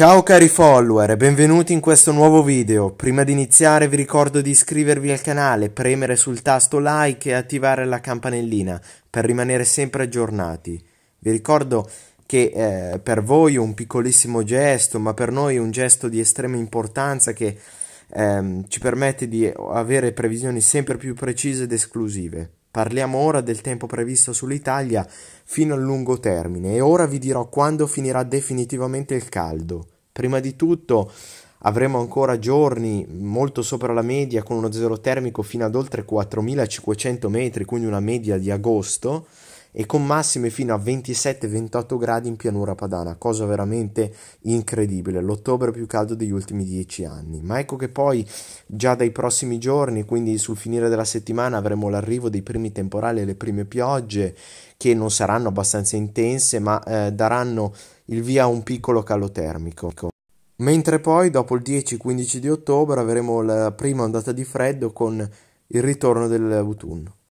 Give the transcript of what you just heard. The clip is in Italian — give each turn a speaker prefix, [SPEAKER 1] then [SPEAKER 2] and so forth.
[SPEAKER 1] Ciao cari follower, benvenuti in questo nuovo video. Prima di iniziare vi ricordo di iscrivervi al canale, premere sul tasto like e attivare la campanellina per rimanere sempre aggiornati. Vi ricordo che eh, per voi è un piccolissimo gesto, ma per noi è un gesto di estrema importanza che ehm, ci permette di avere previsioni sempre più precise ed esclusive. Parliamo ora del tempo previsto sull'Italia fino al lungo termine e ora vi dirò quando finirà definitivamente il caldo. Prima di tutto avremo ancora giorni molto sopra la media con uno zero termico fino ad oltre 4500 metri, quindi una media di agosto e con massime fino a 27-28 gradi in pianura padana, cosa veramente incredibile, l'ottobre più caldo degli ultimi dieci anni. Ma ecco che poi già dai prossimi giorni, quindi sul finire della settimana, avremo l'arrivo dei primi temporali e le prime piogge che non saranno abbastanza intense, ma eh, daranno il via a un piccolo calo termico. Mentre poi dopo il 10-15 di ottobre avremo la prima ondata di freddo con il ritorno dell'autunno.